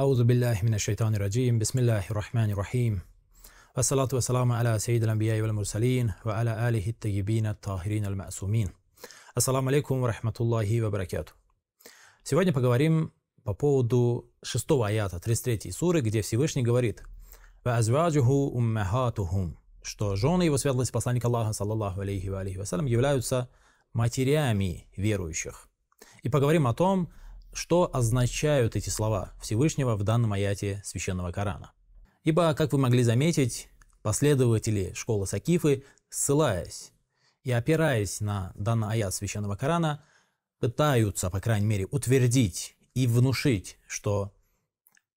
أعوذ بالله من الشيطان الرجيم بسم الله الرحمن الرحيم والصلاة والسلام على سيد الأنبياء والمرسلين وعلى آله الطيبين الطاهرين المأسومين Ассаламу алейкум рахматуллахи ва баракату. Сегодня поговорим по поводу шестого аята 33 суры, где Всевышний говорит «Ваазваджуху уммахатухум» что жены его светлости посланника Аллаха, саллаллаху алейхи ва алейхи вассалям, являются матерями верующих. И поговорим о том, что означают эти слова Всевышнего в данном аяте Священного Корана? Ибо, как вы могли заметить, последователи школы Сакифы, ссылаясь и опираясь на данный аят Священного Корана, пытаются, по крайней мере, утвердить и внушить, что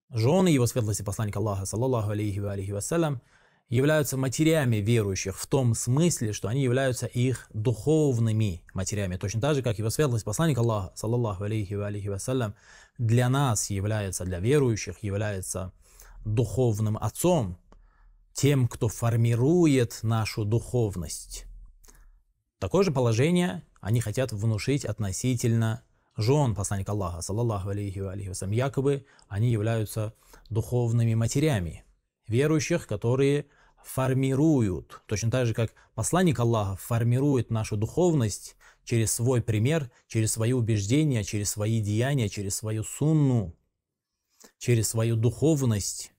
жены его светлости посланника Аллаха, саллаллаху алейхи ва алейхи вассалям, являются матерями верующих в том смысле, что они являются их духовными матерями. Точно так же, как его светлость, посланник Аллаха, саллаллаху алейхи ва алейхи вассалям, для нас является, для верующих является духовным отцом, тем, кто формирует нашу духовность. Такое же положение они хотят внушить относительно жен посланника Аллаха, саллаллаху алейхи ва алейхи вассалям, якобы они являются духовными матерями верующих, которые формируют, точно так же, как посланник Аллаха формирует нашу духовность через свой пример, через свои убеждения, через свои деяния, через свою сунну, через свою духовность,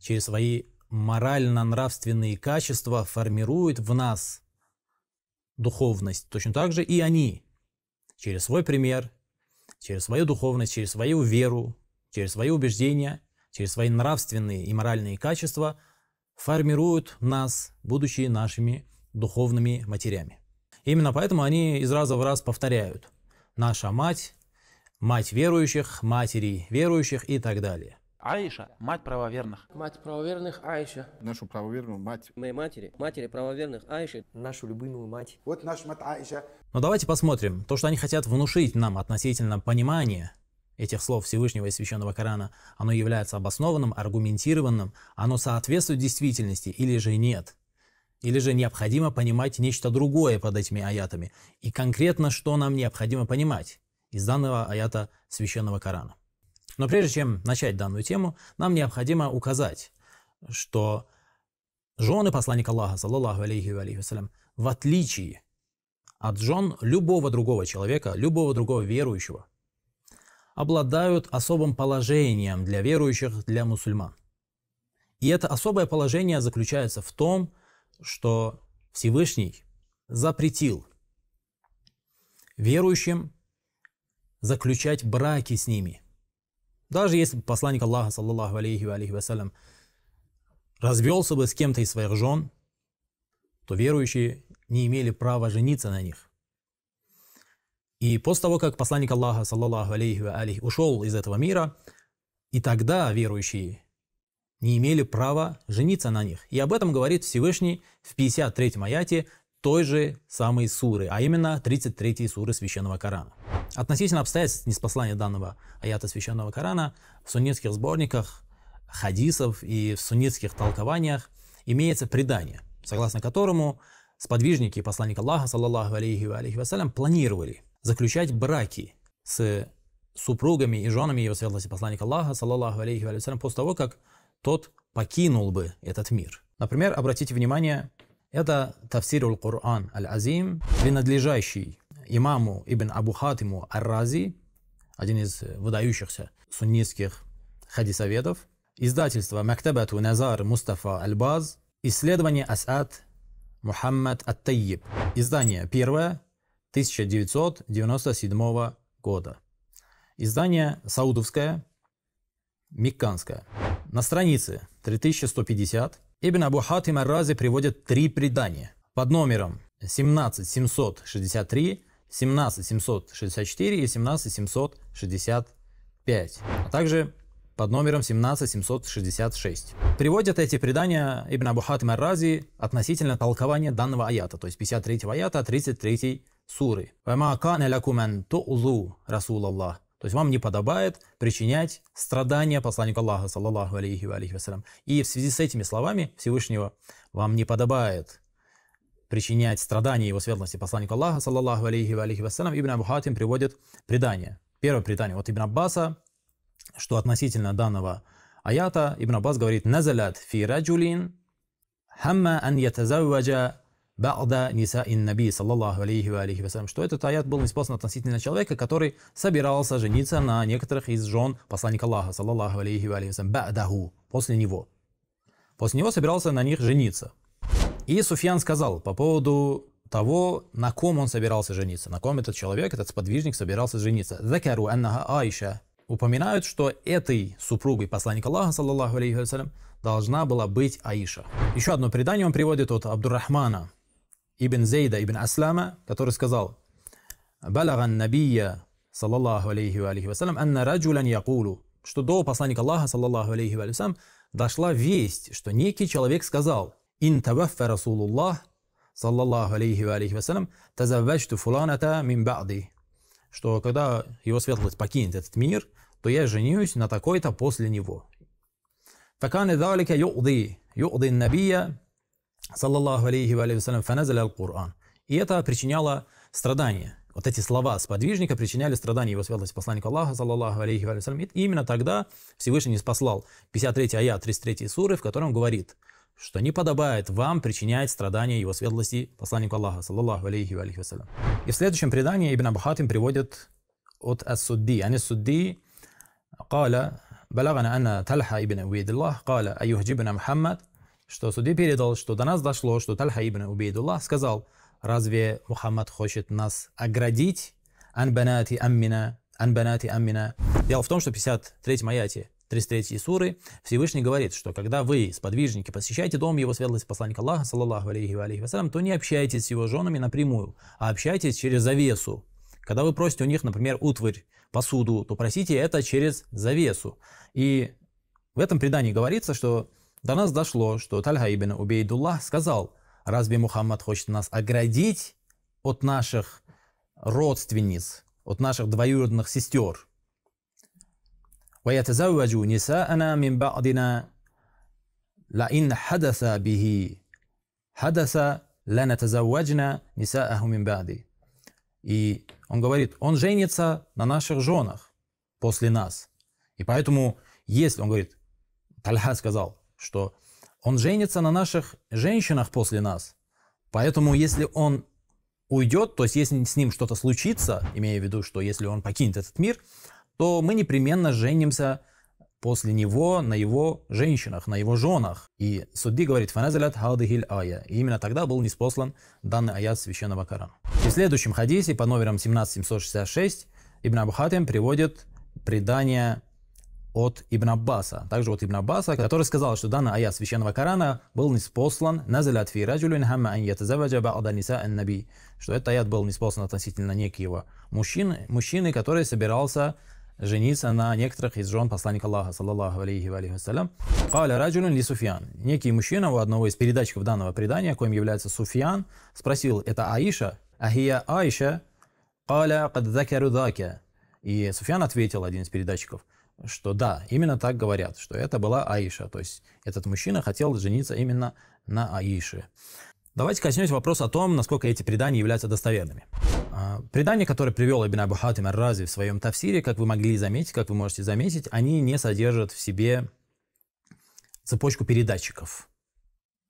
через свои морально-нравственные качества формирует в нас духовность. Точно так же и они через свой пример, через свою духовность, через свою веру, через свои убеждения, через свои нравственные и моральные качества формируют нас, будучи нашими духовными матерями. Именно поэтому они из раза в раз повторяют «наша мать», «мать верующих», «матери верующих» и так далее – Аиша, мать правоверных. Мать правоверных Аиша. Нашу правоверную мать. Моей матери. Матери правоверных Аиша, Нашу любимую мать. Вот наша мать Аиша. Но ну, давайте посмотрим. То, что они хотят внушить нам относительно понимания этих слов Всевышнего и Священного Корана, оно является обоснованным, аргументированным, оно соответствует действительности или же нет. Или же необходимо понимать нечто другое под этими аятами. И конкретно, что нам необходимо понимать из данного аята Священного Корана. Но прежде чем начать данную тему, нам необходимо указать, что жены посланника Аллаха, саллаллаху алейхи ва алейхи в отличие от жен любого другого человека, любого другого верующего – обладают особым положением для верующих, для мусульман. И это особое положение заключается в том, что Всевышний запретил верующим заключать браки с ними. Даже если посланник Аллаха, саллаллаху алейхи алейхи вассалям, развелся бы с кем-то из своих жен, то верующие не имели права жениться на них. И после того, как посланник Аллаха, саллаллаху алейхи ва алейхи, ушел из этого мира, и тогда верующие не имели права жениться на них. И об этом говорит Всевышний в 53-м аяте той же самой суры, а именно 33-й суры Священного Корана. Относительно обстоятельств неспослания данного аята Священного Корана в суннитских сборниках, хадисов и в суннитских толкованиях имеется предание, согласно которому сподвижники посланника Аллаха, саллаллаху алейхи ва алейхи вассалям, планировали заключать браки с супругами и женами его светлости посланника Аллаха, саллаллаху алейхи вассалям, после того, как тот покинул бы этот мир. Например, обратите внимание, это тафсир Аль-Кур'ан Аль-Азим, принадлежащий имаму Ибн Абу Хатиму Ар-Рази, один из выдающихся суннитских хадисоведов, издательство Мактабату Назар Мустафа Аль-Баз, исследование Асад Мухаммад Ат-Тайиб, издание первое, 1997 года. Издание саудовское, мекканское. На странице 3150 Ибн Абу Хатим Ар-Рази приводит три предания под номером 17763, 17764 и 17765, а также под номером 17766. Приводят эти предания Ибн Абу Хатим ар относительно толкования данного аята, то есть 53 аята, 33 суры. «Вама кане лякумен тузу Расул Аллах». То есть вам не подобает причинять страдания посланнику Аллаха, саллаллаху алейхи ва алейхи вассалям. И в связи с этими словами Всевышнего вам не подобает причинять страдания его светлости посланнику Аллаха, саллаллаху алейхи ва алейхи вассалям. Ибн Абу Хатим приводит предание. Первое предание от Ибн Аббаса, что относительно данного аята Ибн Аббас говорит «Назалят фи раджулин хамма ан ятазавваджа Ба'да Ниса ин Наби, саллаллаху алейхи ва алейхи вассалям, что этот аят был использован относительно человека, который собирался жениться на некоторых из жен посланника Аллаха, саллаллаху алейхи ва алейхи вассалям, ба'даху, после него. После него собирался на них жениться. И Суфьян сказал по поводу того, на ком он собирался жениться, на ком этот человек, этот сподвижник собирался жениться. Закару аннаха Аиша. Упоминают, что этой супругой посланника Аллаха, саллаллаху алейхи вассалям, должна была быть Аиша. Еще одно предание он приводит от Абдурахмана, ибн Зейда ибн Аслама, который сказал, «Балаган набия, саллаллаху алейхи ва алейхи вассалям, анна раджулян якулу», что до посланника Аллаха, саллаллаху алейхи ва алейхи дошла весть, что некий человек сказал, «Ин таваффа Расулуллах, саллаллаху алейхи ва алейхи вассалям, тазаввачту фуланата мин ба'ди», что когда его светлость покинет этот мир, то я женюсь на такой-то после него. فكان ذلك يؤذي يؤذي النبي саллаллаху алейхи ва алейхи фаназаля аль-Кур'ан. И это причиняло страдания. Вот эти слова сподвижника причиняли страдания его святости посланника Аллаха, саллаллаху алейхи ва алейхи И именно тогда Всевышний спаслал 53 аят 33 суры, в котором говорит, что не подобает вам причинять страдания его светлости посланнику Аллаха, саллаллаху алейхи ва алейхи вассалям. И в следующем предании Ибн Абхатим приводит от Ас-Судди. Ан Ас-Судди قال بلغنا أن طلحة ابن عبيد الله قال أيهجبنا محمد что суде передал, что до нас дошло, что Тальха ибн Убейдуллах сказал, разве Мухаммад хочет нас оградить? Анбанати аммина, анбанати аммина. Дело в том, что 53-м аяте 33 суры Всевышний говорит, что когда вы, сподвижники, посещаете дом его светлости посланника Аллаха, саллаллаху алейхи ва алейхи вассалям, то не общайтесь с его женами напрямую, а общайтесь через завесу. Когда вы просите у них, например, утварь, посуду, то просите это через завесу. И в этом предании говорится, что до нас дошло, что Тальха ибн Убейдуллах сказал, разве Мухаммад хочет нас оградить от наших родственниц, от наших двоюродных сестер? И он говорит, он женится на наших женах после нас. И поэтому, если, он говорит, Тальха сказал, что он женится на наших женщинах после нас. Поэтому если он уйдет, то есть если с ним что-то случится, имея в виду, что если он покинет этот мир, то мы непременно женимся после него на его женщинах, на его женах. И Судди говорит, «Фаназалят хадыхиль ая». И именно тогда был неспослан данный аят Священного Корана. И в следующем хадисе по номерам 17766 Ибн Абу Хатим приводит предание от Ибн Аббаса, также от Ибн Аббаса, который сказал, что данный аят Священного Корана был неспослан «Назалят фи раджулин хамма ан ятазаваджа ба'да ниса ан наби», что этот аят был неспослан относительно некоего мужчины, мужчины, который собирался жениться на некоторых из жен посланника Аллаха, саллаллаху алейхи ва алейхи вассалям. Каля раджулин ли Суфьян. Некий мужчина у одного из передатчиков данного предания, коим является Суфьян, спросил, это Аиша? Ахия Аиша? Каля кад закару даке. И Суфьян ответил, один из передатчиков, что да, именно так говорят, что это была Аиша, то есть этот мужчина хотел жениться именно на Аише. Давайте коснемся вопроса о том, насколько эти предания являются достоверными. А, предания, которые привел Ибн Абу Хатим Ар-Рази в своем тафсире, как вы могли заметить, как вы можете заметить, они не содержат в себе цепочку передатчиков.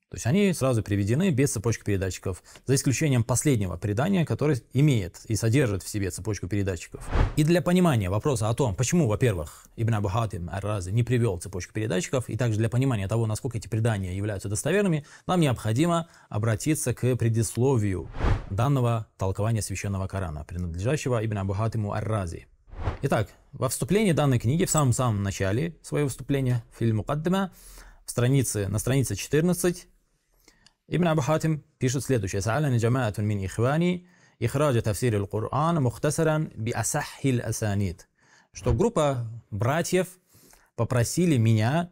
То есть они сразу приведены без цепочки передатчиков, за исключением последнего предания, которое имеет и содержит в себе цепочку передатчиков. И для понимания вопроса о том, почему, во-первых, Ибн Абу Хатим Ар-Рази не привел цепочку передатчиков, и также для понимания того, насколько эти предания являются достоверными, нам необходимо обратиться к предисловию данного толкования священного Корана, принадлежащего Ибн Абу Хатиму Ар-Рази. Итак, во вступлении данной книги, в самом-самом начале своего выступления фильм Мукаддима, в на странице 14, Ибн Абу Хатим пишет следующее. «Са'аляни джамаатун мин ихвани ихраджа тафсир куран мухтасаран би асаххил асанид». Что группа братьев попросили меня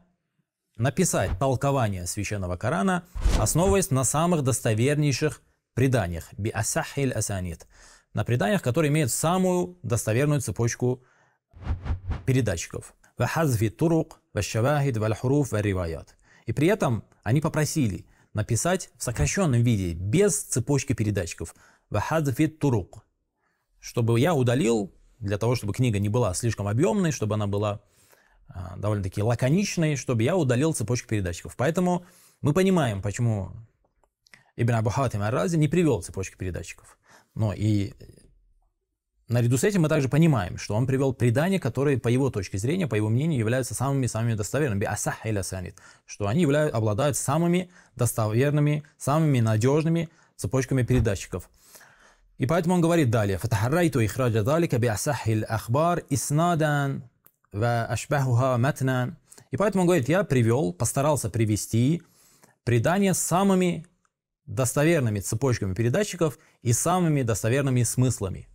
написать толкование священного Корана, основываясь на самых достовернейших преданиях, би асахиль асанит, на преданиях, которые имеют самую достоверную цепочку передатчиков. И при этом они попросили написать в сокращенном виде, без цепочки передатчиков. Вахадфит турук. Чтобы я удалил, для того, чтобы книга не была слишком объемной, чтобы она была э, довольно-таки лаконичной, чтобы я удалил цепочку передатчиков. Поэтому мы понимаем, почему Ибн Абу и Арази не привел цепочку передатчиков. Но и Наряду с этим мы также понимаем, что он привел предания, которые, по его точке зрения, по его мнению, являются самыми-самыми достоверными, что они являют, обладают самыми достоверными, самыми надежными цепочками передатчиков. И поэтому он говорит далее, «Фатахаррайту ихраджа далика биасахил ахбар иснадан ва ашбахуха матнан». И поэтому он говорит, я привел, постарался привести предания с самыми достоверными цепочками передатчиков и самыми достоверными смыслами.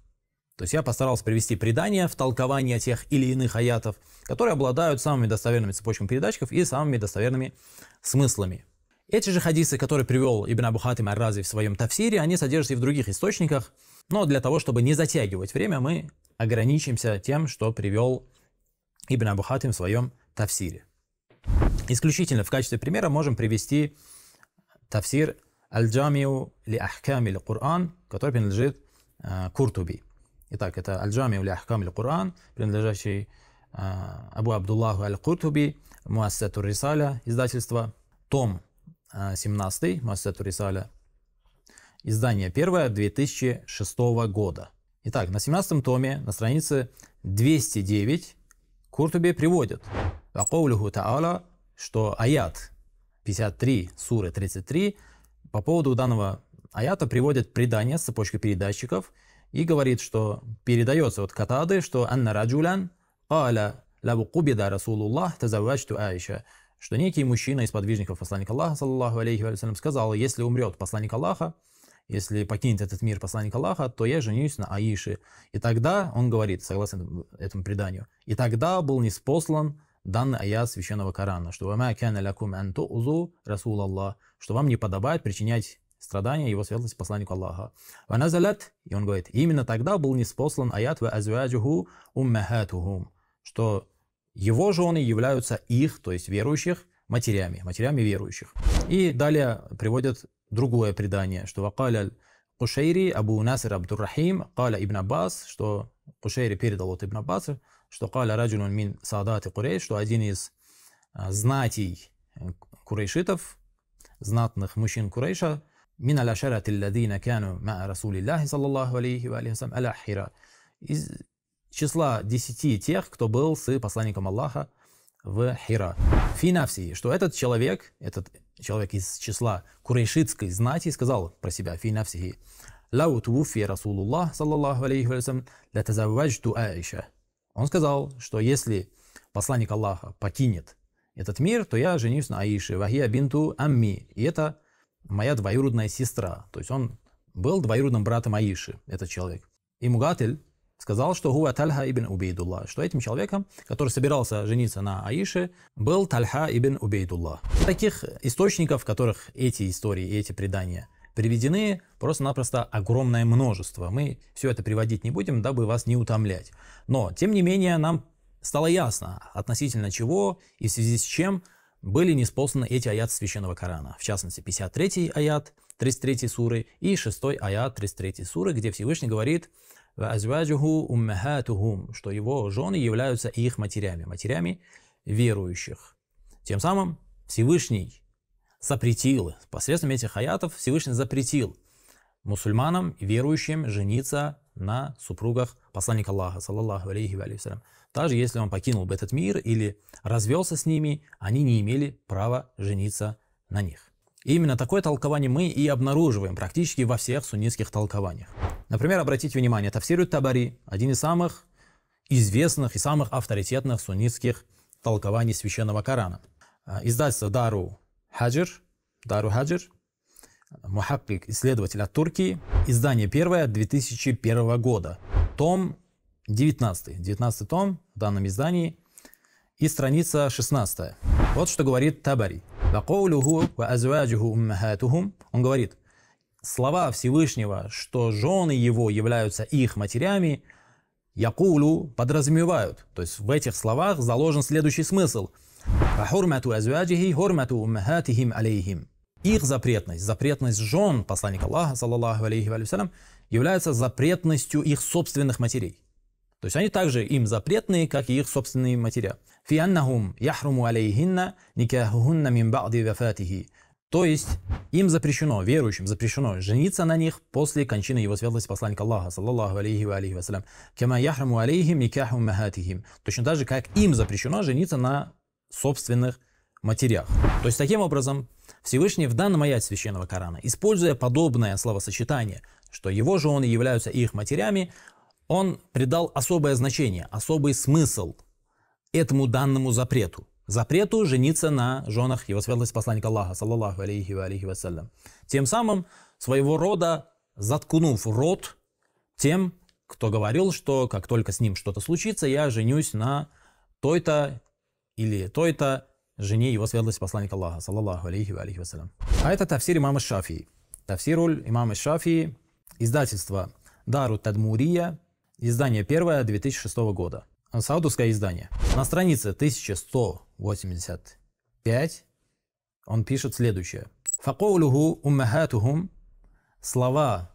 То есть я постарался привести предания в толкование тех или иных аятов, которые обладают самыми достоверными цепочками передатчиков и самыми достоверными смыслами. Эти же хадисы, которые привел Ибн Абу Хатим ар в своем тафсире, они содержатся и в других источниках, но для того, чтобы не затягивать время, мы ограничимся тем, что привел Ибн Абу Хатим в своем тафсире. Исключительно в качестве примера можем привести тафсир Аль-Джамиу ли Ахкам или Кур'ан, который принадлежит э, Куртуби. Итак, это Аль-Джами уля Ахкам Аль-Куран, принадлежащий э, Абу Абдуллаху Аль-Куртуби, Муассату Рисаля, издательство, том э, 17, Муассату Рисаля, издание первое 2006 года. Итак, на 17 томе, на странице 209, Куртуби приводит Вакаулиху Та'аля, что аят 53, суры 33, по поводу данного аята приводят предания с цепочкой передатчиков – и говорит, что передается от Катады, что «Анна раджулян каля лаву кубида Расулуллах тазавачту Аиша», что некий мужчина из подвижников посланника Аллаха, саллаху алейхи вассалям, сказал, если умрет посланник Аллаха, если покинет этот мир посланник Аллаха, то я женюсь на Аише. И тогда, он говорит, согласно этому преданию, и тогда был неспослан данный аят священного Корана, что «Вама кяна лакум анту узу Расул что вам не подобает причинять страдания его светлости посланнику Аллаха. «Ваназалят» и он говорит, именно тогда был неспослан аят в азвяджуху уммахатухум», что его жены являются их, то есть верующих, матерями, матерями верующих. И далее приводят другое предание, что «Вакаля Кушейри Абу Насир Абдуррахим, Каля Ибн Аббас», что Кушейри передал от Ибн Аббаса, что «Каля раджулун мин саадати Курейш», что один из а, знатий курейшитов, знатных мужчин Курейша, من العشرة الذين كانوا مع رسول الله صلى الله عليه وآله وسلم الأحرة из числа десяти тех, кто был с посланником Аллаха в Хира. Финавси, что этот человек, этот человек из числа курейшитской знати сказал про себя финафсихи. Лау туфи Расулуллах, саллаллаху алейхи вассалям, ля тазавваджту аиша. Он сказал, что если посланник Аллаха покинет этот мир, то я женюсь на Аише, вахия бинту амми. И это моя двоюродная сестра. То есть он был двоюродным братом Аиши, этот человек. И Мугатель сказал, что Гуа Тальха ибн Убейдулла, что этим человеком, который собирался жениться на Аише, был Тальха ибн Убейдулла. Таких источников, в которых эти истории и эти предания приведены, просто-напросто огромное множество. Мы все это приводить не будем, дабы вас не утомлять. Но, тем не менее, нам стало ясно, относительно чего и в связи с чем были неспосланы эти аяты Священного Корана, в частности 53 аят 33 суры и 6 аят 33 суры, где Всевышний говорит что его жены являются их матерями, матерями верующих. Тем самым Всевышний запретил, посредством этих аятов Всевышний запретил мусульманам, верующим жениться на супругах посланника Аллаха, саллаллаху алейхи ва алейхи даже если он покинул бы этот мир или развелся с ними, они не имели права жениться на них. И именно такое толкование мы и обнаруживаем практически во всех суннитских толкованиях. Например, обратите внимание, Тафсирю Табари, один из самых известных и самых авторитетных суннитских толкований священного Корана. А, издательство Дару Хаджир, Дару Хаджир, Мухаккик, исследователь от Туркии, издание первое 2001 года, том 19, 19 том в данном издании, и страница 16. Вот что говорит Табари. Он говорит, слова Всевышнего, что жены его являются их матерями, якулу подразумевают. То есть в этих словах заложен следующий смысл. Их запретность, запретность жен посланника Аллаха, саллаллаху алейхи вассалям, является запретностью их собственных матерей. То есть они также им запретные, как и их собственные матеря. «Фианнахум яхруму алейхинна никахухунна мин ба'ди вафатихи». То есть им запрещено, верующим запрещено жениться на них после кончины его светлости посланника Аллаха, саллаллаху алейхи ва алейхи вассалям. «Кема яхруму алейхим никаху махатихим». Точно так же, как им запрещено жениться на собственных матерях. То есть таким образом Всевышний в данном аяте Священного Корана, используя подобное словосочетание, что его же он и являются их матерями, он придал особое значение, особый смысл этому данному запрету. Запрету жениться на женах его светлости посланника Аллаха, саллаллаху алейхи ва алейхи вассалям. Тем самым своего рода заткнув рот тем, кто говорил, что как только с ним что-то случится, я женюсь на той-то или той-то жене его светлости посланника Аллаха, саллаллаху алейхи ва алейхи вассалям. А это тафсир имама Шафии. Тафсируль имама Шафии, издательство Дару Тадмурия, Издание первое 2006 года. Саудовское издание. На странице 1185 он пишет следующее. «Факоулюху уммахатухум» Слова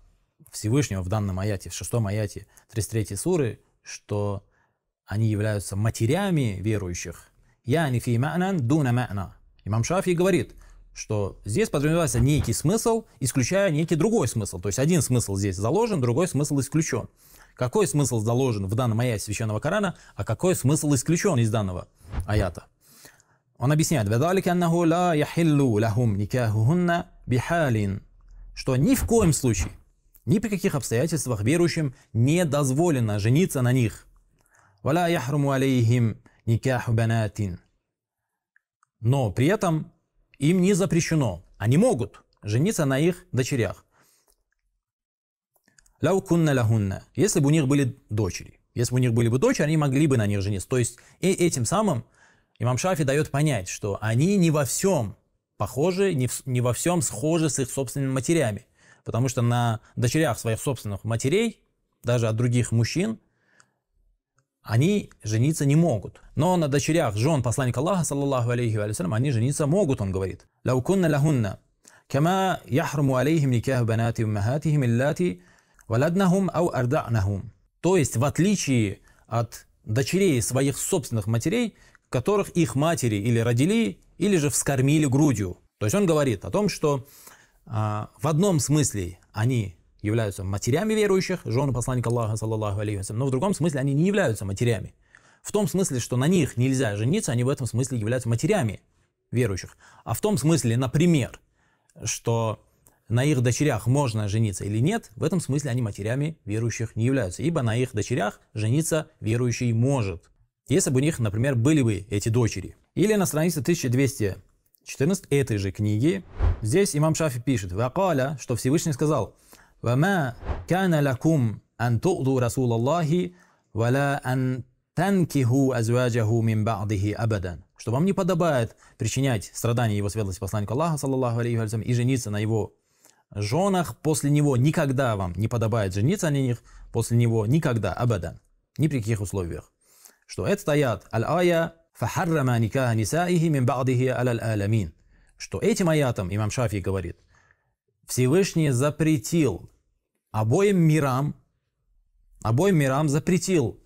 Всевышнего в данном аяте, в шестом аяте 33 суры, что они являются матерями верующих. Я не фи дуна ма'на. Имам Шафи говорит, что здесь подразумевается некий смысл, исключая некий другой смысл. То есть один смысл здесь заложен, другой смысл исключен. Какой смысл заложен в данном аяте Священного Корана, а какой смысл исключен из данного аята? Он объясняет, «Вадалик аннаху ла яхиллу лахум никахухунна бихалин» что ни в коем случае, ни при каких обстоятельствах верующим не дозволено жениться на них. «Вала яхруму алейхим никаху банатин» Но при этом им не запрещено. Они могут жениться на их дочерях. Ляу кунна ляхунна. Если бы у них были дочери. Если бы у них были бы дочери, они могли бы на них жениться. То есть и этим самым имам Шафи дает понять, что они не во всем похожи, не, в, не во всем схожи с их собственными матерями. Потому что на дочерях своих собственных матерей, даже от других мужчин, они жениться не могут. Но на дочерях жен посланника Аллаха, саллаллаху алейхи вассалям, они жениться могут, он говорит. «Лаукунна лахунна, кама яхруму алейхим никах банати уммахатихим илляти валяднахум ау арда'нахум. То есть, в отличие от дочерей своих собственных матерей, которых их матери или родили, или же вскормили грудью. То есть он говорит о том, что а, в одном смысле они являются матерями верующих, жены посланника Аллаха, саллаллаху алейхи но в другом смысле они не являются матерями. В том смысле, что на них нельзя жениться, они в этом смысле являются матерями верующих. А в том смысле, например, что на их дочерях можно жениться или нет, в этом смысле они матерями верующих не являются, ибо на их дочерях жениться верующий может, если бы у них, например, были бы эти дочери. Или на странице 1214 этой же книги, здесь имам Шафи пишет, «Вакаля», что Всевышний сказал, «Вама кана лакум ан ту'ду Расулаллахи, вала ан танкиху азваджаху мин ба'дихи абадан» что вам не подобает причинять страдания его светлости посланнику Аллаха, саллаллаху алейхи и жениться на его женах после него никогда вам не подобает жениться на них, после него никогда, абадан, ни при каких условиях. Что это стоят аль-ая, фахаррама никаха нисаихи мин ба'дихи аль-аламин. Что этим аятом, имам Шафи говорит, Всевышний запретил обоим мирам, обоим мирам запретил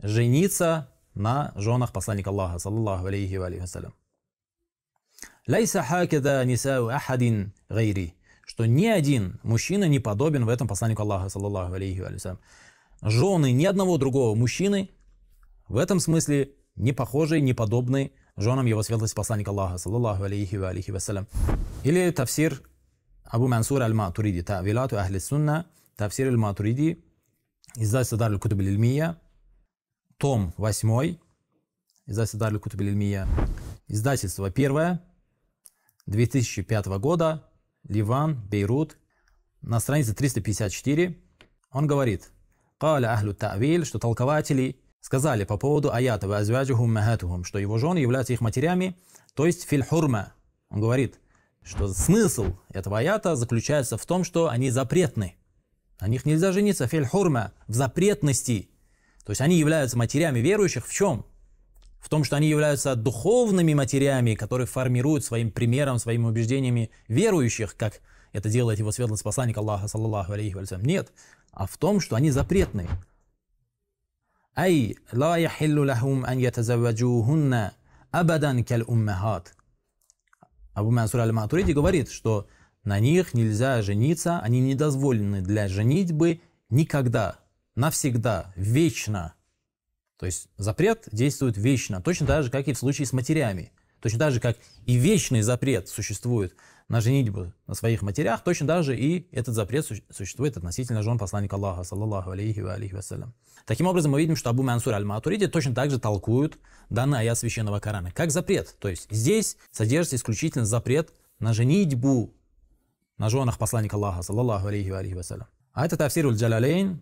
жениться на женах посланника Аллаха, саллаллаху алейхи ва алейхи вассалям. Лейса хакеда нисау ахадин гайри что ни один мужчина не подобен в этом посланнику Аллаха, саллаллаху алейхи вассалям. Жены ни одного другого мужчины в этом смысле не похожи, не подобны женам его светлости посланника Аллаха, саллаллаху алейхи алейхи вассалям. Или тавсир Абу Мансур аль-Матуриди, Тавилату Ахли Сунна, тавсир аль-Матуриди, издательство Дарль Кутуб Ильмия, том 8, издательство Дарль Кутуб Ильмия, издательство 1, 2005 года, Ливан, Бейрут, на странице 354, он говорит, «Каля ахлю тавиль», что толкователи сказали по поводу аята «Вазвяджухум махатухум», что его жены являются их матерями, то есть фильхурма. Он говорит, что смысл этого аята заключается в том, что они запретны. На них нельзя жениться, фильхурма, в запретности. То есть они являются матерями верующих в чем? в том, что они являются духовными матерями, которые формируют своим примером, своими убеждениями верующих, как это делает его светлость посланник Аллаха, саллаллаху алейхи вассалям. Нет, а в том, что они запретны. Ай, ла яхиллу лахум ан ятазаваджухунна абадан каль уммахат. Абу Мансур аль-Матуриди говорит, что на них нельзя жениться, они не дозволены для женитьбы никогда, навсегда, вечно – то есть запрет действует вечно, точно так же, как и в случае с матерями. Точно так же, как и вечный запрет существует на женитьбу на своих матерях, точно так же и этот запрет существует относительно жен посланника Аллаха, саллаллаху алейхи ва алейхи вассалям. Таким образом, мы видим, что Абу Мансур аль-Матуриди точно так же толкуют данный аят Священного Корана, как запрет. То есть здесь содержится исключительно запрет на женитьбу на женах посланника Аллаха, саллаллаху алейхи ва алейхи вассалям. А это тафсир уль-Джалалейн,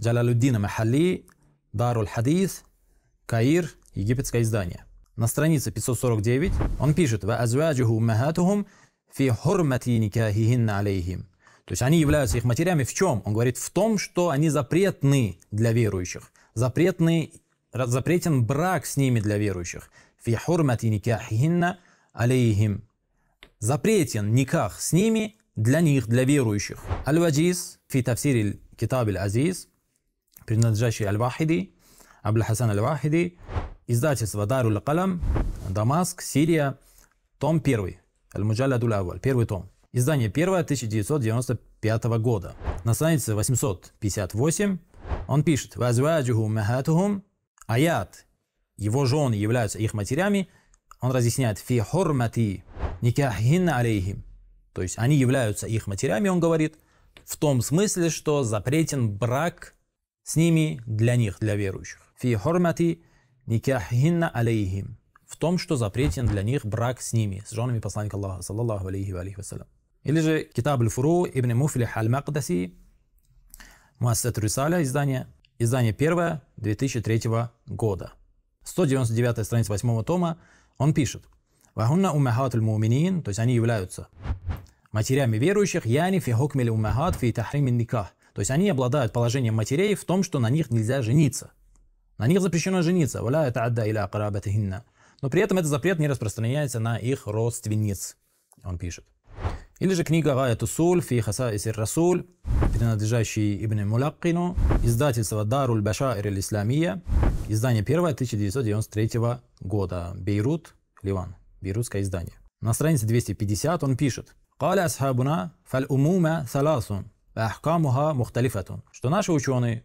Джалалуддина Махали, Даруль Хадис, Каир, египетское издание. На странице 549 он пишет «Ва азваджуху махатухум фи хурмати никахихинна алейхим». То есть они являются их матерями в чем? Он говорит, в том, что они запретны для верующих. Запретны, запретен брак с ними для верующих. Фи хурмати никахихинна алейхим. Запретен никах с ними для них, для верующих. Аль-Ваджиз фи тафсири китаб азиз принадлежащий Аль-Вахиди, Абль-Хасан Аль-Вахиди, издательство Дару Калам, Дамаск, Сирия, том 1, Аль-Муджалядуль Аваль, первый том. Издание первое, 1995 года. На странице 858 он пишет «Вазваджуху махатухум» аят. Его жены являются их матерями. Он разъясняет «фи хурмати никахин алейхим». То есть они являются их матерями, он говорит, в том смысле, что запретен брак с ними для них, для верующих. Фи хормати никахинна алейхим. В том, что запретен для них брак с ними, с женами посланника Аллаха, саллаллаху алейхи ва алейхи вассалям. Или же Китаб фуру ибн Муфлих аль-Макдаси, Муассет Рисаля, издание, издание первое, 2003 года. 199 страница 8 тома, он пишет. Вахунна уммахатуль муминин, то есть они являются матерями верующих, яни фи хукмили уммахат фи тахримин никах. То есть они обладают положением матерей в том, что на них нельзя жениться. На них запрещено жениться. Валя это адда или акарабатахинна. Но при этом этот запрет не распространяется на их родственниц, он пишет. Или же книга Гая Усуль фи Хаса Исир Расуль, принадлежащий Ибн Мулаккину, издательство Даруль Башаир Ириль Исламия, издание первое 1993 года, Бейрут, Ливан, бейрутское издание. На странице 250 он пишет, قال أصحابنا فالأمومة ثلاث ахкамуха мухталифатун. Что наши ученые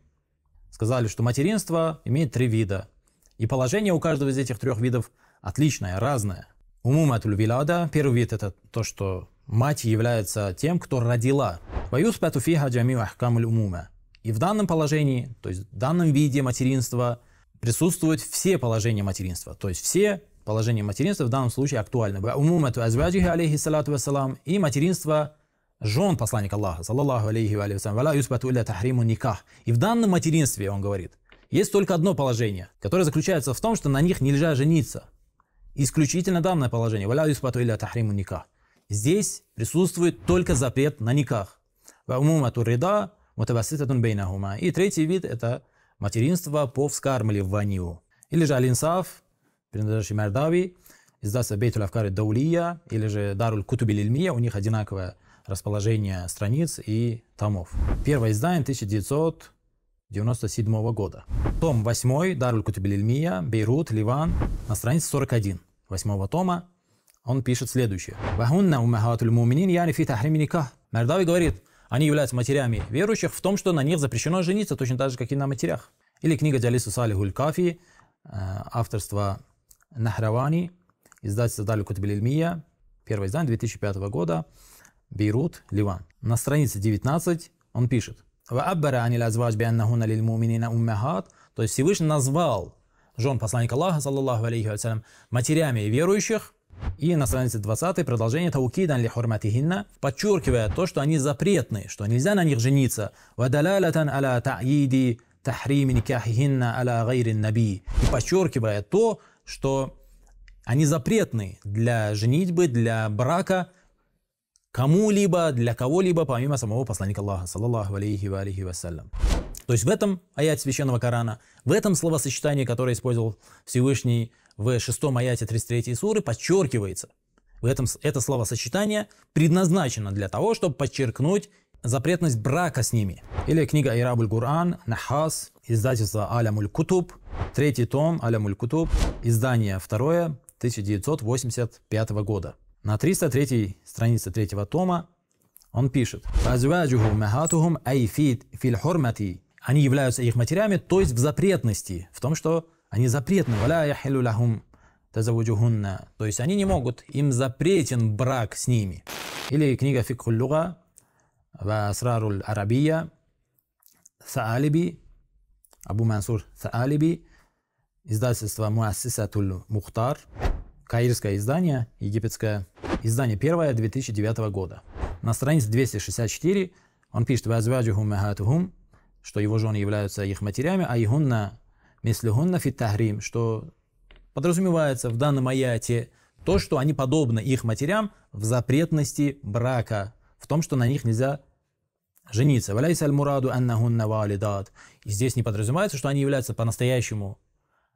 сказали, что материнство имеет три вида. И положение у каждого из этих трех видов отличное, разное. Умуматуль виляда, первый вид это то, что мать является тем, кто родила. Ваюспату фиха джамиу ахкамуль умума. И в данном положении, то есть в данном виде материнства, присутствуют все положения материнства. То есть все положения материнства в данном случае актуальны. Умумату азваджихи алейхи салату вассалам. И материнство жен посланника Аллаха, саллаллаху алейхи ва валя юсбату илля тахриму никах. И в данном материнстве, он говорит, есть только одно положение, которое заключается в том, что на них нельзя жениться. Исключительно данное положение. Валя юсбату илля тахриму никах. Здесь присутствует только запрет на никах. Ва умумату рида мутаваситатун бейнахума. И третий вид – это материнство по вскармливанию. Или же алинсаф, принадлежащий Мердави, издаться Бейтуль Афкар Даулия, или же Даруль Кутубиль Ильмия, у них одинаковое расположения страниц и томов. Первое издание 1997 года. Том 8, Даруль Кутубилильмия, Бейрут, Ливан, на странице 41 восьмого тома, он пишет следующее. «Вахунна умахатуль муминин ярифи тахрими никах». Мердави говорит, они являются матерями верующих в том, что на них запрещено жениться, точно так же, как и на матерях. Или книга Джалису Салихуль Кафи, э, авторство Нахравани, издательство Далю Кутбилильмия, первое издание 2005 года, Бейрут, Ливан. На странице 19 он пишет. То есть Всевышний назвал жен посланника Аллаха, саллаллаху алейхи вассалям, матерями верующих. И на странице 20 продолжение Таукидан ли хурматихинна, подчеркивая то, что они запретны, что нельзя на них жениться. Вадалалатан аля таиди тахрими никахихинна аля гайрин наби. И подчеркивая то, что они запретны для женитьбы, для брака – кому-либо, для кого-либо, помимо самого посланника Аллаха, саллаллаху алейхи ва алейхи вассалям. То есть в этом аяте Священного Корана, в этом словосочетании, которое использовал Всевышний в шестом аяте 33 суры, подчеркивается, в этом, это словосочетание предназначено для того, чтобы подчеркнуть запретность брака с ними. Или книга Ирабуль Гуран, Нахас, издательство Алямуль Кутуб, третий том Алямуль Кутуб, издание второе, 1985 года. На 303 странице третьего тома он пишет Они являются их матерями, то есть в запретности, в том, что они запретны. То есть они не могут, им запретен брак с ними. Или книга Фикхуллуга, Васраруль Арабия, Саалиби, Абу Мансур Саалиби, издательство Муассисатуль Мухтар, Каирское издание, египетское. Издание первое 2009 года. На странице 264 он пишет «Вазваджихум махатухум», что его жены являются их матерями, а ихунна мислихунна фиттахрим, что подразумевается в данном аяте то, что они подобны их матерям в запретности брака, в том, что на них нельзя жениться. «Валяйс аль мураду валидат». И здесь не подразумевается, что они являются по-настоящему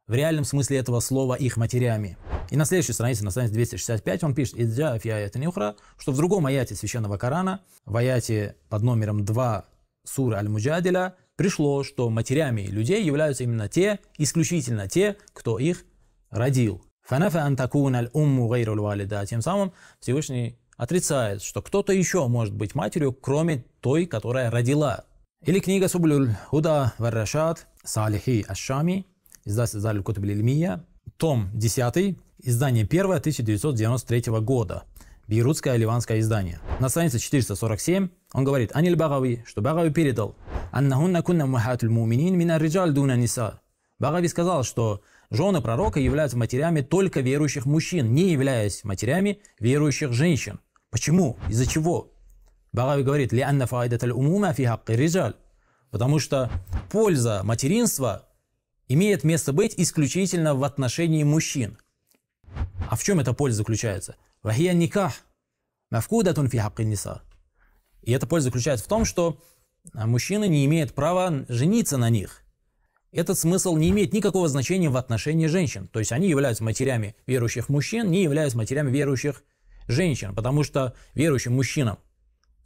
в реальном смысле этого слова их матерями. И на следующей странице, на странице 265, он пишет «Идзя фиаят нюхра», что в другом аяте Священного Корана, в аяте под номером 2 суры Аль-Муджадиля, пришло, что матерями людей являются именно те, исключительно те, кто их родил. «Фанафа антакун аль-умму гайру Тем самым Всевышний отрицает, что кто-то еще может быть матерью, кроме той, которая родила. Или книга Сублюль Худа Варрашат Салихи Ашшами, издательство «Заль Кутуб Ильмия», том 10, издание 1 1993 года, Бейрутское ливанское издание. На странице 447 он говорит «Аниль Багави», что Багави передал «Аннахунна кунна мухатуль муминин мина риджаль дуна ниса». Багави сказал, что жены пророка являются матерями только верующих мужчин, не являясь матерями верующих женщин. Почему? Из-за чего? Багави говорит «Ли анна фаидат аль умума фи хакки риджаль». Потому что польза материнства имеет место быть исключительно в отношении мужчин. А в чем эта польза заключается? Вахия никах. Мафкудатун фи ниса. И эта польза заключается в том, что а, мужчина не имеет права жениться на них. Этот смысл не имеет никакого значения в отношении женщин. То есть они являются матерями верующих мужчин, не являются матерями верующих женщин. Потому что верующим мужчинам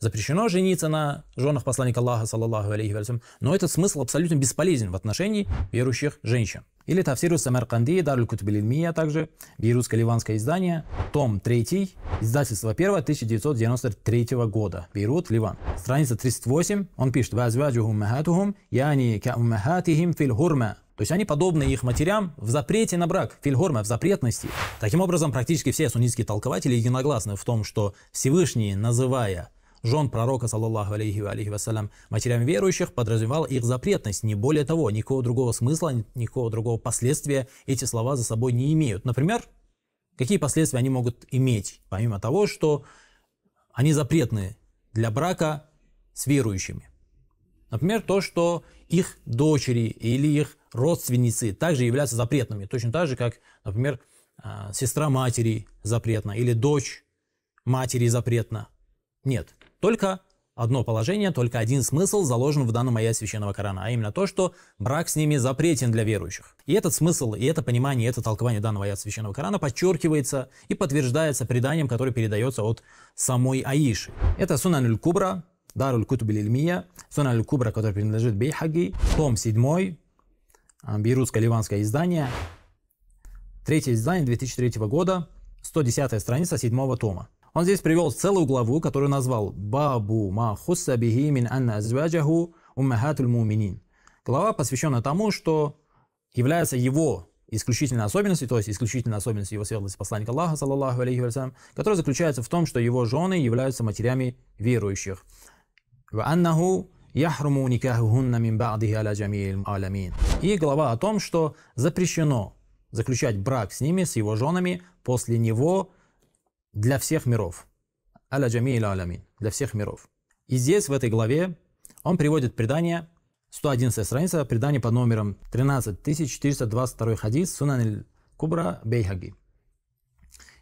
Запрещено жениться на женах посланника Аллаха, саллаллаху алейхи вассалям, но этот смысл абсолютно бесполезен в отношении верующих женщин. Или Тавсиру Самарканди, Даруль Кутбилильмия, а также Бейрутско-Ливанское издание, том 3, издательство 1, 1993 года, Бейрут, Ливан. Страница 38, он пишет «Вазваджухум махатухум, яни каумахатихим филь хурма». То есть они подобны их матерям в запрете на брак, фильхорма в запретности. Таким образом, практически все суннитские толкователи единогласны в том, что Всевышний, называя жен пророка, саллаллаху алейхи алейхи вассалям, матерям верующих, подразумевал их запретность. Не более того, никакого другого смысла, никакого другого последствия эти слова за собой не имеют. Например, какие последствия они могут иметь, помимо того, что они запретны для брака с верующими. Например, то, что их дочери или их родственницы также являются запретными, точно так же, как, например, а, сестра матери запретна или дочь матери запретна. Нет, только одно положение, только один смысл заложен в данном ая Священного Корана, а именно то, что брак с ними запретен для верующих. И этот смысл, и это понимание, и это толкование данного ая Священного Корана подчеркивается и подтверждается преданием, которое передается от самой Аиши. Это Сунануль Кубра, дар Кутубиль Ильмия, Сунануль Кубра, который принадлежит Бейхаги, том 7, а, Бейрутско-Ливанское издание, третье издание 2003 года, 110 страница 7 тома. Он здесь привел целую главу, которую назвал «Бабу ма хусса бихи мин анна азваджаху уммахатуль муминин». Глава посвящена тому, что является его исключительной особенностью, то есть исключительной особенностью его светлости посланника Аллаха, саллаллаху алейхи вассалям, которая заключается в том, что его жены являются матерями верующих. «Ваннаху яхруму никахухунна мин ба'дихи аля джамиль алямин». И глава о том, что запрещено заключать брак с ними, с его женами, после него – для всех миров. Аля джами алямин. Для всех миров. И здесь, в этой главе, он приводит предание, 111 страница, предание под номером 13422 хадис Сунан Кубра Бейхаги.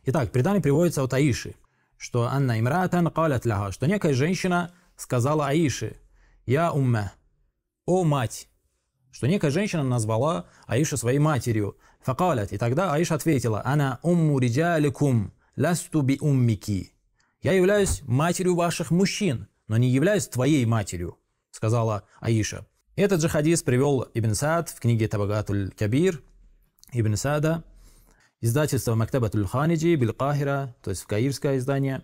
Итак, предание приводится от Аиши, что Анна Имратан калят ляха, что некая женщина сказала Аиши, «Я умма, о мать», что некая женщина назвала Аишу своей матерью. Факалят. И тогда Аиша ответила, «Она умму риджаликум, «Ласту би уммики». «Я являюсь матерью ваших мужчин, но не являюсь твоей матерью», – сказала Аиша. Этот же хадис привел Ибн Саад в книге Табагатуль Кабир Ибн Сада, издательство Мактабатуль Ханиджи, Билькахира, то есть в Каирское издание,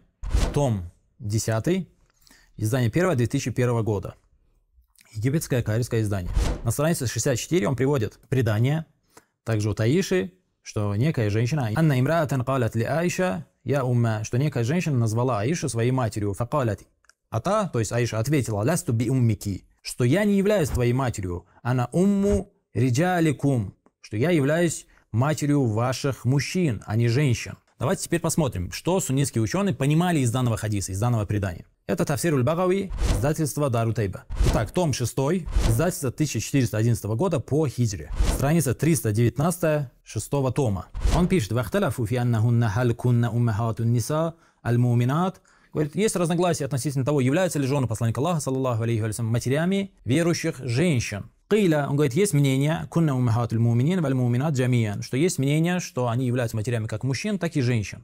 том 10, издание 1 2001 года. Египетское каирское издание. На странице 64 он приводит предание, также у Таиши, что некая женщина, Анна имраатан калат ли Аиша, я умма, что некая женщина назвала Аишу своей матерью, факалат. А та, то есть Аиша, ответила, ласту би уммики, что я не являюсь твоей матерью, она умму риджаликум, что я являюсь матерью ваших мужчин, а не женщин. Давайте теперь посмотрим, что суннитские ученые понимали из данного хадиса, из данного предания. Это тафсир уль издательство Дару Тейба. Итак, том 6, издательство 1411 года по хиджре. Страница 319 6 тома. Он пишет, «Вахталафу фи аннахунна халькунна уммахатун ниса аль-муминат» Говорит, есть разногласия относительно того, являются ли жены посланника Аллаха, саллаллаху алейхи вассалям, матерями верующих женщин. Кайла, он говорит, есть мнение, кунна умахатуль муминин валь муминат джамиян, что есть мнение, что они являются матерями как мужчин, так и женщин.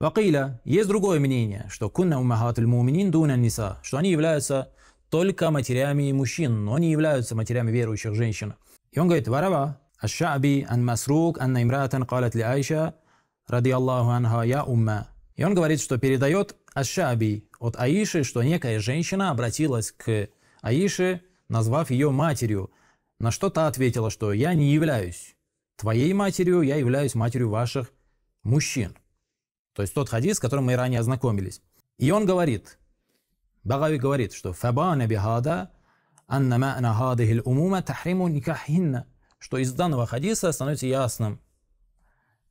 Вакиля, есть другое мнение, что кунна умахатль муминин дуна ниса, что они являются только матерями мужчин, но не являются матерями верующих женщин. И он говорит, варава, الشعبي عن مسروق أن امرأة قالت لعائشة رضي الله عنها يا أمة И он говорит, что передает Ашаби от Аиши, что некая женщина обратилась к Аише, назвав ее матерью, на что та ответила, что «я не являюсь твоей матерью, я являюсь матерью ваших мужчин». То есть тот хадис, с которым мы ранее ознакомились. И он говорит, Багави говорит, что «фабана бихада анна ма'на хадихил умума тахриму никахинна», что из данного хадиса становится ясным,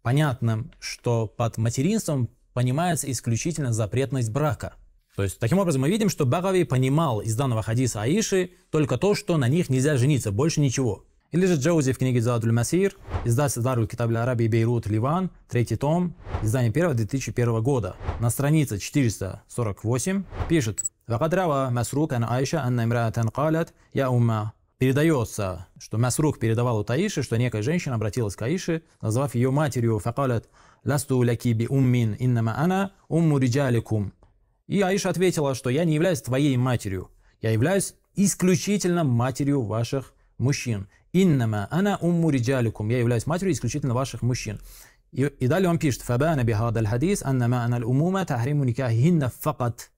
понятным, что под материнством понимается исключительно запретность брака. То есть, таким образом, мы видим, что Багави понимал из данного хадиса Аиши только то, что на них нельзя жениться, больше ничего. اللي جت جوزي في книге «Задуль Масир», издательство «Даруль китабля Арабии Бейрут, Ливан», третий том, издание первого 2001 года. На странице 448 пишет «Вакад Масрук ан Айша анна имраатан калят я умма». Передается, что Масрук передавал у Таиши, что некая женщина обратилась к Аише, назвав ее матерью «Факалят ласту ляки би уммин иннама ана умму риджаликум». И Аиша ответила, что я не являюсь твоей матерью, я являюсь исключительно матерью ваших мужчин. «Иннама ана умму риджаликум». Я являюсь матерью исключительно ваших мужчин. И, и далее он пишет «Фабана бихадал хадис аннама анал умума тахриму никахинна факат».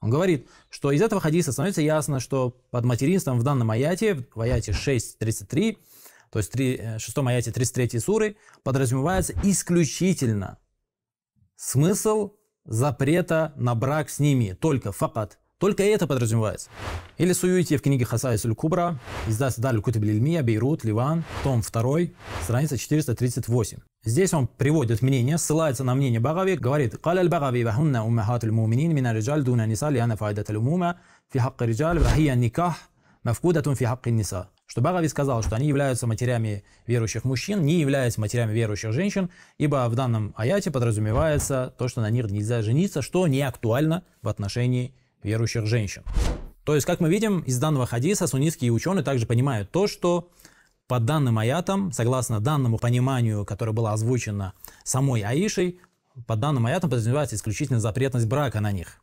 Он говорит, что из этого хадиса становится ясно, что под материнством в данном аяте, в аяте 6.33, то есть 3, 6 э, аяте 33 суры, подразумевается исключительно смысл запрета на брак с ними, только факат – только это подразумевается. Или суете в книге Хасайс Кубра, издаст Даль Кутиб Лильмия, Бейрут, Ливан, том 2, страница 438. Здесь он приводит мнение, ссылается на мнение Багави, говорит «Каля аль-Багави вахунна уммахат аль-муминин мина риджаль дуна ниса ли файдат аль-умума фи хакка риджаль вахия никах мафкудатун фи хакка ниса». Что Багави сказал, что они являются матерями верующих мужчин, не являются матерями верующих женщин, ибо в данном аяте подразумевается то, что на них нельзя жениться, что не актуально в отношении верующих женщин. То есть, как мы видим, из данного хадиса суннитские ученые также понимают то, что по данным аятам, согласно данному пониманию, которое было озвучено самой Аишей, по данным аятам подразумевается исключительно запретность брака на них.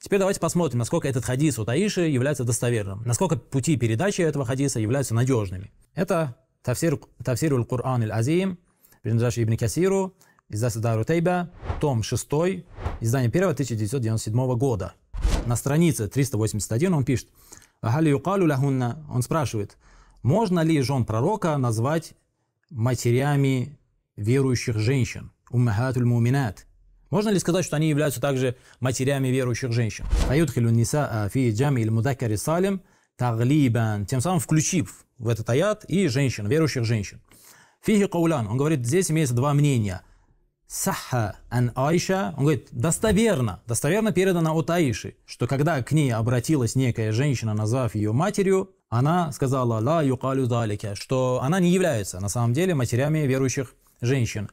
Теперь давайте посмотрим, насколько этот хадис у Таиши является достоверным, насколько пути передачи этого хадиса являются надежными. Это Тафсир, тафсир Аль-Кур'ан Аль-Азим, принадлежащий Ибн Касиру, издательство Дару Тейба, том 6, издание 1, 1997 года на странице 381 он пишет, он спрашивает, можно ли жен пророка назвать матерями верующих женщин, уммахатуль муминат? Можно ли сказать, что они являются также матерями верующих женщин? Аюдхилю ниса фи таглибан, тем самым включив в этот аят и женщин, верующих женщин. Фихи каулян, он говорит, здесь имеется два мнения – Саха ан Айша, он говорит, достоверно, достоверно передано от Аиши, что когда к ней обратилась некая женщина, назвав ее матерью, она сказала «Ла юкалю далике», что она не является на самом деле матерями верующих женщин.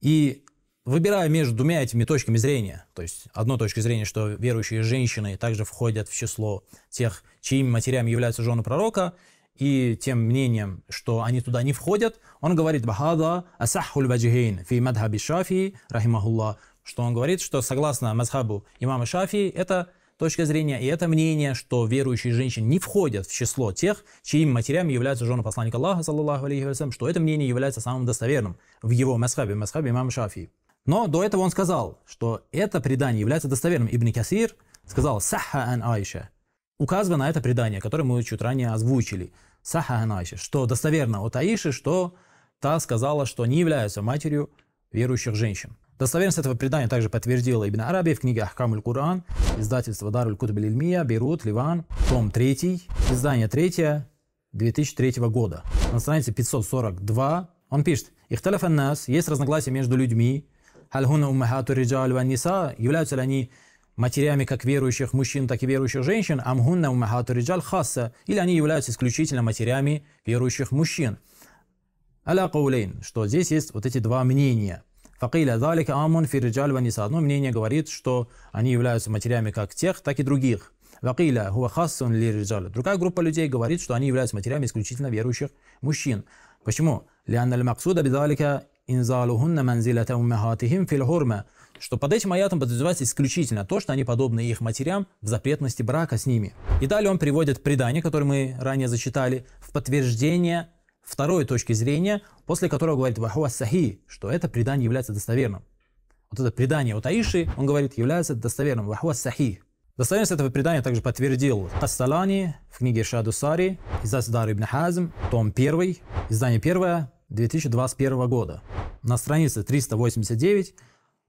И выбирая между двумя этими точками зрения, то есть одной точки зрения, что верующие женщины также входят в число тех, чьими матерями являются жены пророка, и тем мнением, что они туда не входят, он говорит «Бахада асаххуль ваджихейн фи мадхаби шафи рахимахулла», что он говорит, что согласно мазхабу имама Шафи, это точка зрения и это мнение, что верующие женщины не входят в число тех, чьими матерями являются жены посланника Аллаха, саллаллаху алейхи вассалям, что это мнение является самым достоверным в его масхабе, масхабе имама Шафи. Но до этого он сказал, что это предание является достоверным. Ибн Касир сказал «Сахха ан Айша», Указывая на это предание, которое мы чуть ранее озвучили, саха Сахаганайши, что достоверно от Аиши, что та сказала, что не являются матерью верующих женщин. Достоверность этого предания также подтвердила Ибн Араби в книге Ахкамуль Куран, издательство Даруль Кутб Лильмия, Бейрут, Ливан, том 3, издание 3, 2003 года. На странице 542 он пишет, «Ихталаф нас, есть разногласия между людьми, хальхуна уммахату риджаль ваниса, являются ли они матерями как верующих мужчин, так и верующих женщин, амгунна умахату риджаль хасса, или они являются исключительно матерями верующих мужчин. Аля каулейн, что здесь есть вот эти два мнения. Факиля далика амун фирджаль ваниса. Одно мнение говорит, что они являются матерями как тех, так и других. Вакиля хуа хассун лириджаль. Другая группа людей говорит, что они являются матерями исключительно верующих мужчин. Почему? Лианна аль максуда бидалика инзалухунна манзилата уммахатихим фил хурма что под этим аятом подразумевается исключительно то, что они подобны их матерям в запретности брака с ними. И далее он приводит предание, которое мы ранее зачитали, в подтверждение второй точки зрения, после которого говорит Вахуа Сахи, что это предание является достоверным. Вот это предание у Таиши, он говорит, является достоверным. Вахуа Сахи. Достоверность этого предания также подтвердил Ассалани в книге Шаду Сари, издательство Ибн Хазм, том 1, издание 1, 2021 года. На странице 389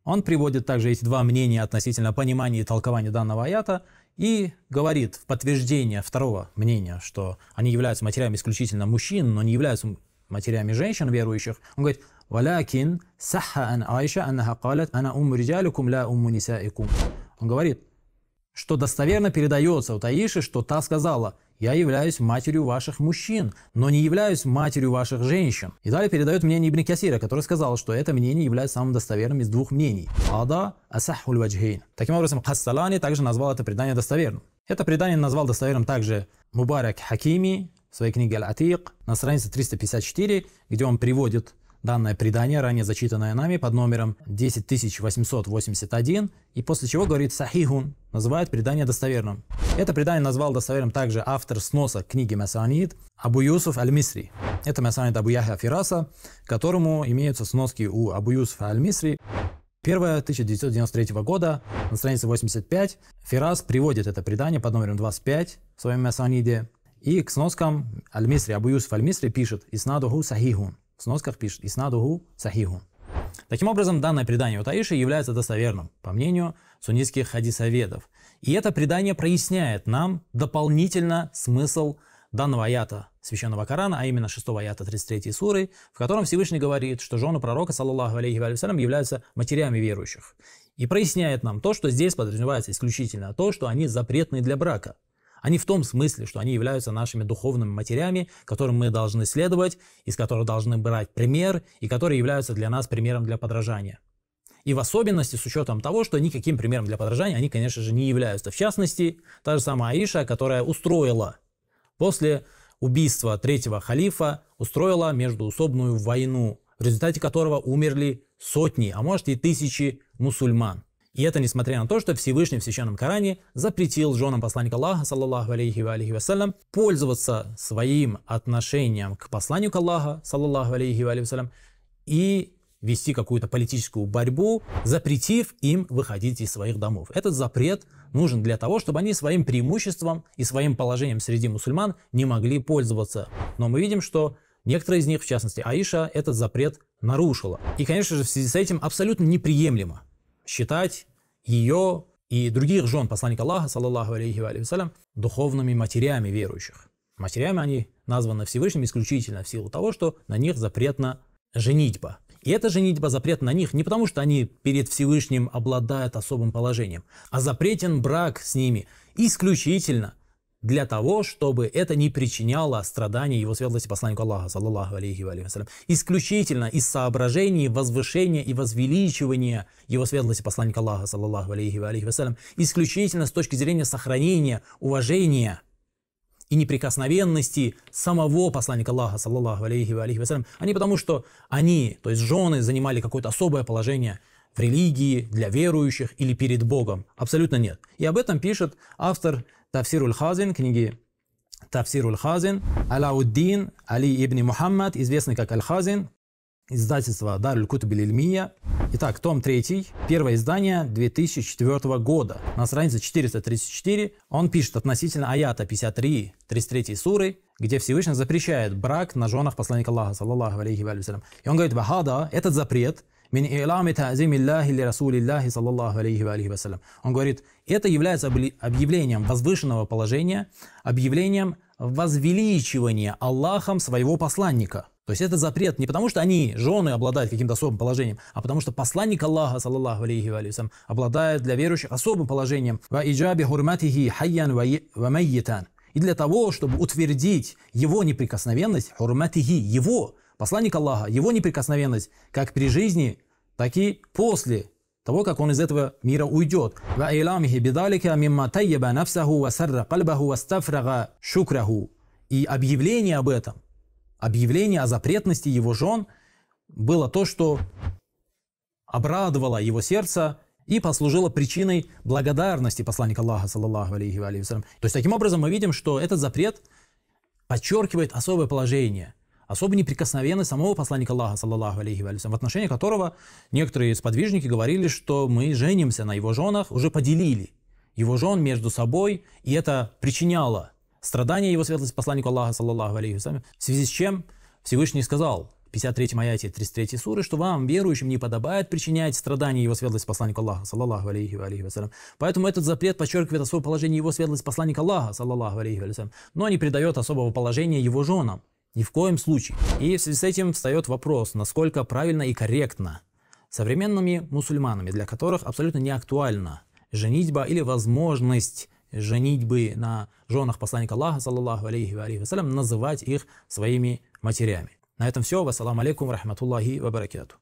он приводит также эти два мнения относительно понимания и толкования данного аята и говорит в подтверждение второго мнения, что они являются матерями исключительно мужчин, но не являются матерями женщин верующих. Он говорит, «Валякин сахха ан айша аннаха калат ана умму риджаликум ла умму нисаикум». Он говорит, что достоверно передается у Таиши, что та сказала – я являюсь матерью ваших мужчин, но не являюсь матерью ваших женщин. И далее передает мнение Ибн Касира, который сказал, что это мнение является самым достоверным из двух мнений. Ада асахуль ваджхейн. Таким образом, Хассалани также назвал это предание достоверным. Это предание назвал достоверным также Мубарак Хакими в своей книге Аль-Атик на странице 354, где он приводит данное предание, ранее зачитанное нами под номером 10881, и после чего говорит «сахихун», называет предание достоверным. Это предание назвал достоверным также автор сноса книги Масанид Абу Юсуф Аль-Мисри. Это Масанид Абу Яхя Фираса, которому имеются сноски у Абу Юсуфа Аль-Мисри. Первое 1993 года, на странице 85, Фирас приводит это предание под номером 25 в своем Масаниде, и к сноскам Аль-Мисри, Абу Юсуф Аль-Мисри пишет «Иснадуху сахихун», в сносках пишет «Иснадугу сахиху». Таким образом, данное предание Утаиши является достоверным, по мнению суннитских хадисоведов. И это предание проясняет нам дополнительно смысл данного аята Священного Корана, а именно 6 аята 33 суры, в котором Всевышний говорит, что жены пророка, саллаллаху алейхи вассалям, являются матерями верующих. И проясняет нам то, что здесь подразумевается исключительно то, что они запретны для брака а не в том смысле, что они являются нашими духовными матерями, которым мы должны следовать, из которых должны брать пример, и которые являются для нас примером для подражания. И в особенности с учетом того, что никаким примером для подражания они, конечно же, не являются. В частности, та же самая Аиша, которая устроила после убийства третьего халифа, устроила междуусобную войну, в результате которого умерли сотни, а может и тысячи мусульман. И это несмотря на то, что Всевышний в Священном Коране запретил женам посланника Аллаха, саллаллаху алейхи ва алейхи вассалям, пользоваться своим отношением к посланнику Аллаха, саллаллаху алейхи ва алейхи вассалям, и вести какую-то политическую борьбу, запретив им выходить из своих домов. Этот запрет нужен для того, чтобы они своим преимуществом и своим положением среди мусульман не могли пользоваться. Но мы видим, что некоторые из них, в частности Аиша, этот запрет нарушила. И, конечно же, в связи с этим абсолютно неприемлемо считать ее и других жен посланника Аллаха, саллаллаху алейхи ва вассалям, духовными матерями верующих. Матерями они названы Всевышним исключительно в силу того, что на них запретна женитьба. И эта женитьба запрет на них не потому, что они перед Всевышним обладают особым положением, а запретен брак с ними исключительно – для того, чтобы это не причиняло страдания его светлости посланнику Аллаха, саллаллаху алейхи ва алейхи исключительно из соображений возвышения и возвеличивания его светлости посланника Аллаха, саллаллаху алейхи ва алейхи вассалям, исключительно с точки зрения сохранения уважения и неприкосновенности самого посланника Аллаха, саллаллаху алейхи ва алейхи вассалям, а не потому, что они, то есть жены, занимали какое-то особое положение в религии, для верующих или перед Богом. Абсолютно нет. И об этом пишет автор Тафсируль Хазин, книги Тафсируль Хазин, Аляуддин, علي ابن محمد, известный как Аль-Хазин, издательство Дар Кутуб Ильмия. Итак, том 3, первое издание 2004 года. На странице 434 он пишет относительно аята 53, 33 суры, где Всевышний запрещает брак на женах посланника Аллаха, саллаллаху алейхи ва И он говорит, вахада, этот запрет, мин илами тазим Илляхи ли Расули Илляхи, саллаллаху алейхи ва Он говорит, это является объявлением возвышенного положения, объявлением возвеличивания Аллахом своего посланника. То есть это запрет не потому, что они, жены, обладают каким-то особым положением, а потому что посланник Аллаха, саллаллаху алейхи валюсам, обладает для верующих особым положением. И для того, чтобы утвердить его неприкосновенность, хурматихи, его, посланник Аллаха, его неприкосновенность, как при жизни, так и после того, как он из этого мира уйдет. И объявление об этом, объявление о запретности его жен было то, что обрадовало его сердце и послужило причиной благодарности посланника Аллаха, саллаллаху алейхи ва То есть таким образом мы видим, что этот запрет подчеркивает особое положение особо неприкосновенны самого посланника Аллаха, саллаллаху алейхи валюсам, в отношении которого некоторые сподвижники говорили, что мы женимся на его женах, уже поделили его жен между собой, и это причиняло страдания его светлости посланнику Аллаха, саллаллаху алейхи валюсам, в связи с чем Всевышний сказал, 53 аяте 33 суры, что вам, верующим, не подобает причинять страдания его светлость посланника Аллаха, саллаллаху алейхи алейхи вассалям. Поэтому этот запрет подчеркивает особое положение его светлость посланника Аллаха, саллаллаху алейхи вассалям, но не придает особого положения его женам. Ни в коем случае. И в связи с этим встает вопрос, насколько правильно и корректно современными мусульманами, для которых абсолютно не актуальна женитьба или возможность женитьбы на женах посланника Аллаха, саллаллаху алейхи ва алейхи вассалям, называть их своими матерями. На этом все. Вассаламу алейкум рахматуллахи ва баракату.